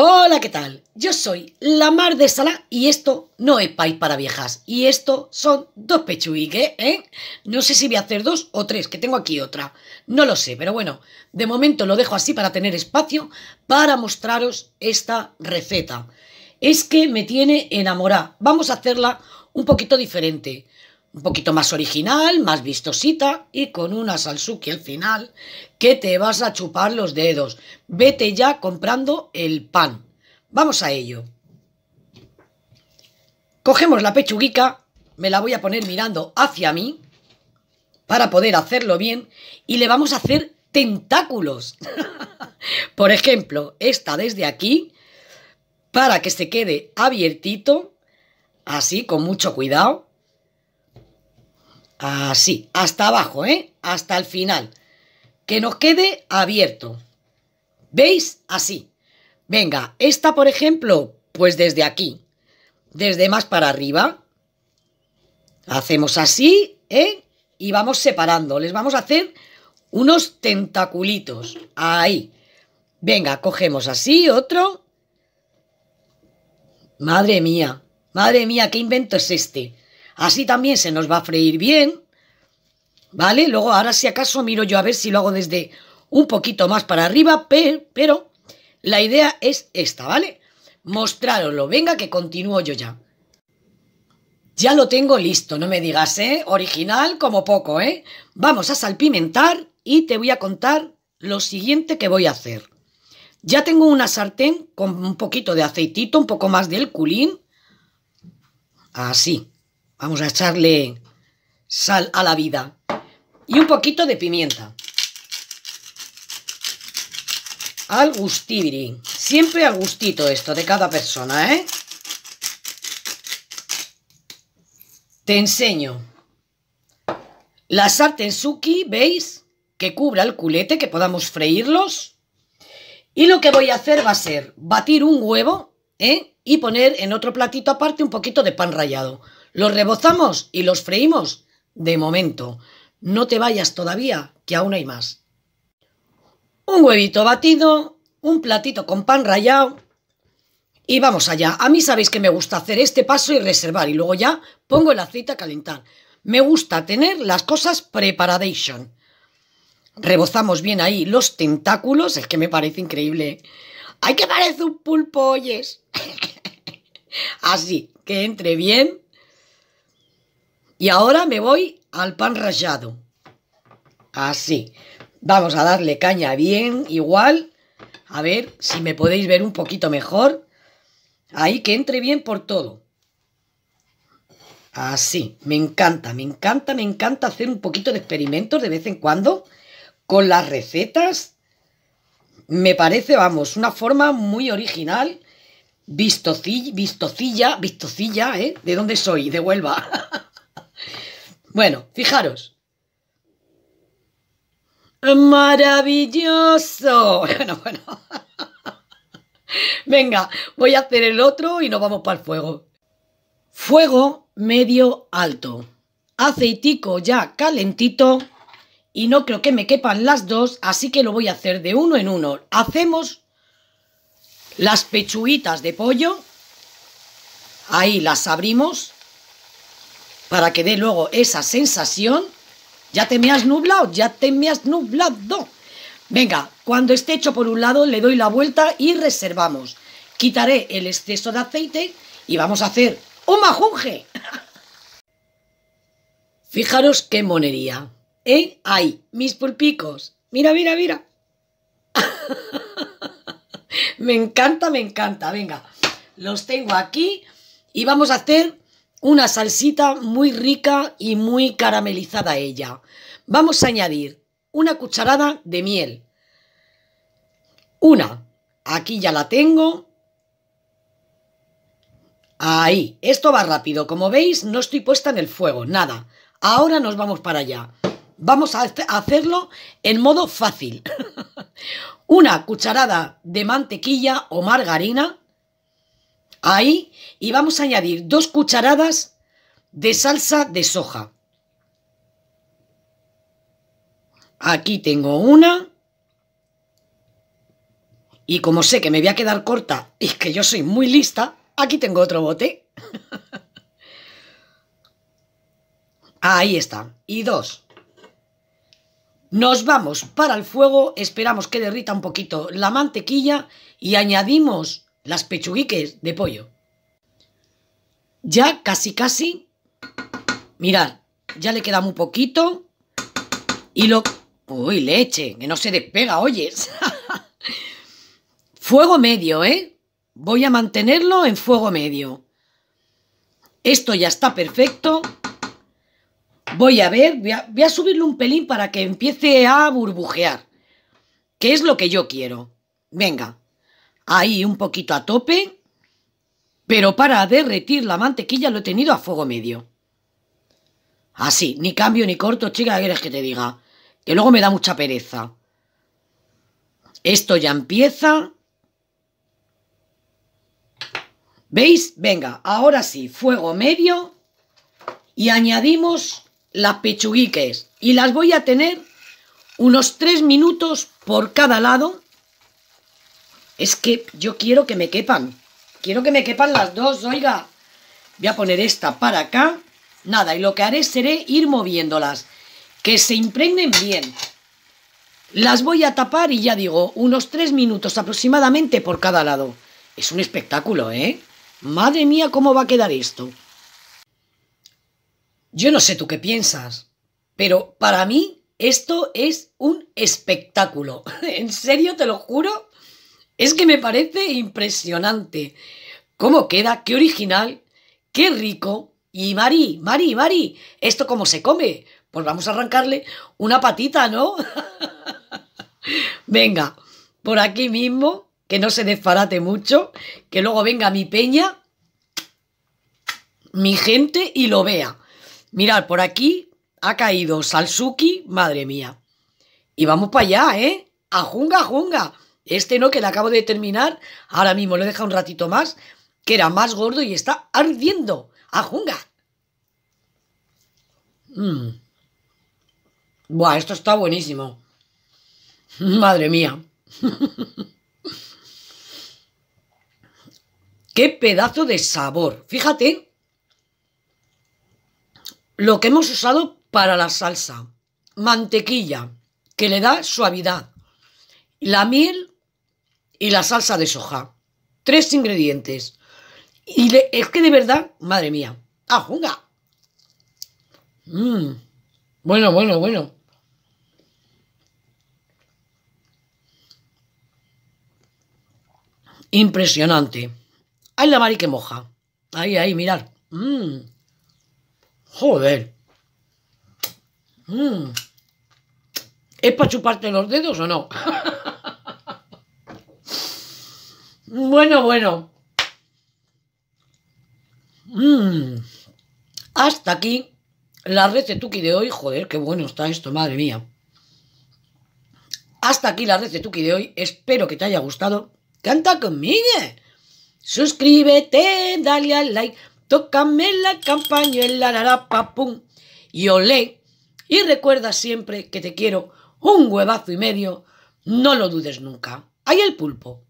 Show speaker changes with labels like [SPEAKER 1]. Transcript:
[SPEAKER 1] Hola, ¿qué tal? Yo soy la Mar de Sala y esto no es país para viejas. Y esto son dos pechuiques, ¿eh? No sé si voy a hacer dos o tres, que tengo aquí otra. No lo sé, pero bueno, de momento lo dejo así para tener espacio para mostraros esta receta. Es que me tiene enamorada. Vamos a hacerla un poquito diferente un poquito más original, más vistosita y con una salsuki al final que te vas a chupar los dedos. Vete ya comprando el pan. Vamos a ello. Cogemos la pechuguica, me la voy a poner mirando hacia mí para poder hacerlo bien y le vamos a hacer tentáculos. Por ejemplo, esta desde aquí para que se quede abiertito, así con mucho cuidado Así, hasta abajo, ¿eh? Hasta el final. Que nos quede abierto. ¿Veis? Así. Venga, esta, por ejemplo, pues desde aquí. Desde más para arriba. Hacemos así, ¿eh? Y vamos separando. Les vamos a hacer unos tentaculitos. Ahí. Venga, cogemos así, otro. Madre mía, madre mía, ¿qué invento es este? Así también se nos va a freír bien. ¿Vale? Luego, ahora si acaso miro yo a ver si lo hago desde un poquito más para arriba, pero la idea es esta, ¿vale? Mostraroslo. Venga, que continúo yo ya. Ya lo tengo listo, no me digas, ¿eh? Original como poco, ¿eh? Vamos a salpimentar y te voy a contar lo siguiente que voy a hacer. Ya tengo una sartén con un poquito de aceitito, un poco más del culín. Así. Vamos a echarle sal a la vida y un poquito de pimienta. Al gustibiri. Siempre al gustito esto de cada persona, ¿eh? Te enseño. La sartén suki, ¿veis? Que cubra el culete, que podamos freírlos. Y lo que voy a hacer va a ser batir un huevo, ¿eh? Y poner en otro platito aparte un poquito de pan rallado. Los rebozamos y los freímos. De momento, no te vayas todavía, que aún hay más. Un huevito batido, un platito con pan rallado. Y vamos allá. A mí sabéis que me gusta hacer este paso y reservar. Y luego ya pongo el aceite a calentar. Me gusta tener las cosas preparation. Rebozamos bien ahí los tentáculos. Es que me parece increíble. ¡Ay, que parece un pulpo, oyes! Así, que entre bien y ahora me voy al pan rallado. Así. Vamos a darle caña bien, igual. A ver si me podéis ver un poquito mejor. Ahí que entre bien por todo. Así. Me encanta, me encanta, me encanta hacer un poquito de experimentos de vez en cuando con las recetas. Me parece, vamos, una forma muy original. Vistocilla, vistocilla, vistocilla, ¿eh? ¿De dónde soy? De Huelva. Bueno, fijaros. Maravilloso. Bueno, bueno. Venga, voy a hacer el otro y nos vamos para el fuego. Fuego medio alto. Aceitico ya calentito. Y no creo que me quepan las dos, así que lo voy a hacer de uno en uno. Hacemos las pechuguitas de pollo. Ahí las abrimos para que dé luego esa sensación, ya te me has nublado, ya te me has nublado. Venga, cuando esté hecho por un lado le doy la vuelta y reservamos. Quitaré el exceso de aceite y vamos a hacer un majunje. Fijaros qué monería. ¿Eh? ¡Ay! Mis pulpicos. Mira, mira, mira. me encanta, me encanta. Venga, los tengo aquí y vamos a hacer una salsita muy rica y muy caramelizada ella. Vamos a añadir una cucharada de miel. Una. Aquí ya la tengo. Ahí. Esto va rápido. Como veis, no estoy puesta en el fuego. Nada. Ahora nos vamos para allá. Vamos a hacerlo en modo fácil. una cucharada de mantequilla o margarina Ahí y vamos a añadir dos cucharadas de salsa de soja. Aquí tengo una. Y como sé que me voy a quedar corta y que yo soy muy lista, aquí tengo otro bote. Ahí está. Y dos. Nos vamos para el fuego, esperamos que derrita un poquito la mantequilla y añadimos las pechuguiques de pollo. Ya casi casi, mirad, ya le queda muy poquito y lo... Uy, leche, que no se despega, oyes. fuego medio, ¿eh? Voy a mantenerlo en fuego medio. Esto ya está perfecto. Voy a ver, voy a, voy a subirle un pelín para que empiece a burbujear, que es lo que yo quiero. Venga ahí un poquito a tope, pero para derretir la mantequilla lo he tenido a fuego medio. Así, ni cambio ni corto, chica, ¿qué quieres que te diga? Que luego me da mucha pereza. Esto ya empieza. ¿Veis? Venga, ahora sí, fuego medio y añadimos las pechuguiques. Y las voy a tener unos tres minutos por cada lado es que yo quiero que me quepan. Quiero que me quepan las dos, oiga. Voy a poner esta para acá. Nada, y lo que haré seré ir moviéndolas. Que se impregnen bien. Las voy a tapar y ya digo, unos tres minutos aproximadamente por cada lado. Es un espectáculo, ¿eh? Madre mía, cómo va a quedar esto. Yo no sé tú qué piensas, pero para mí esto es un espectáculo. en serio, te lo juro es que me parece impresionante. ¿Cómo queda? ¿Qué original? ¿Qué rico? Y Mari, Mari, Mari, ¿esto cómo se come? Pues vamos a arrancarle una patita, ¿no? venga, por aquí mismo, que no se desbarate mucho, que luego venga mi peña, mi gente y lo vea. Mirad, por aquí ha caído Salsuki, madre mía. Y vamos para allá, ¿eh? A junga, junga. Este no, que le acabo de terminar, ahora mismo lo he dejado un ratito más, que era más gordo y está ardiendo. ¡Ajunga! Mm. Buah, esto está buenísimo. Madre mía. ¡Qué pedazo de sabor! Fíjate lo que hemos usado para la salsa. Mantequilla, que le da suavidad. La miel y la salsa de soja. Tres ingredientes. Y es que de verdad, madre mía. ¡Ah, mm. Bueno, bueno, bueno. Impresionante. Hay la mari que moja. Ahí, ahí, mirar. Mm. Joder. Mm. ¿Es para chuparte los dedos o no? Bueno, bueno. Mm. Hasta aquí la red de hoy. Joder, qué bueno está esto, madre mía. Hasta aquí la red de hoy. Espero que te haya gustado. ¡Canta conmigo! Suscríbete, dale al like, tócame la campaña, la, la Y olé. Y recuerda siempre que te quiero un huevazo y medio. No lo dudes nunca. ¡Ahí el pulpo.